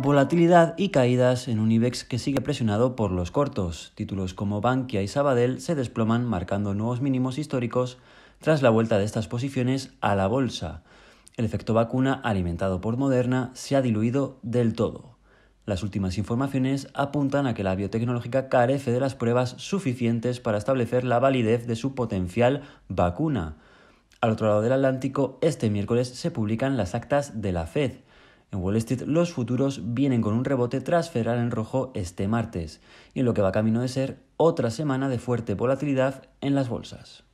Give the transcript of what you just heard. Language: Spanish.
Volatilidad y caídas en un IBEX que sigue presionado por los cortos. Títulos como Bankia y Sabadell se desploman marcando nuevos mínimos históricos tras la vuelta de estas posiciones a la bolsa. El efecto vacuna alimentado por Moderna se ha diluido del todo. Las últimas informaciones apuntan a que la biotecnológica carece de las pruebas suficientes para establecer la validez de su potencial vacuna. Al otro lado del Atlántico, este miércoles se publican las actas de la FED en Wall Street los futuros vienen con un rebote tras en rojo este martes, y en lo que va camino de ser otra semana de fuerte volatilidad en las bolsas.